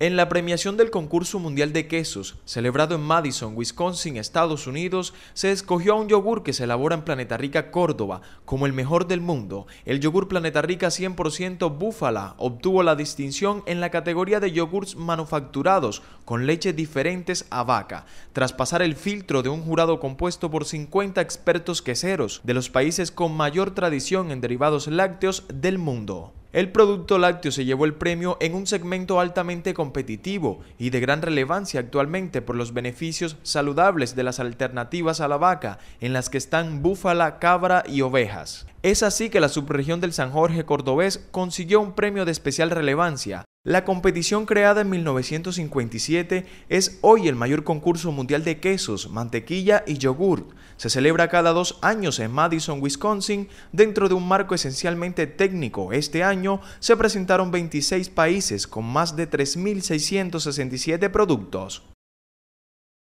En la premiación del concurso mundial de quesos, celebrado en Madison, Wisconsin, Estados Unidos, se escogió a un yogur que se elabora en Planeta Rica, Córdoba, como el mejor del mundo. El yogur Planeta Rica 100% Búfala obtuvo la distinción en la categoría de yogurts manufacturados con leche diferentes a vaca, tras pasar el filtro de un jurado compuesto por 50 expertos queseros de los países con mayor tradición en derivados lácteos del mundo. El producto lácteo se llevó el premio en un segmento altamente competitivo y de gran relevancia actualmente por los beneficios saludables de las alternativas a la vaca, en las que están búfala, cabra y ovejas. Es así que la subregión del San Jorge cordobés consiguió un premio de especial relevancia, la competición creada en 1957 es hoy el mayor concurso mundial de quesos, mantequilla y yogur. Se celebra cada dos años en Madison, Wisconsin, dentro de un marco esencialmente técnico. Este año se presentaron 26 países con más de 3.667 productos.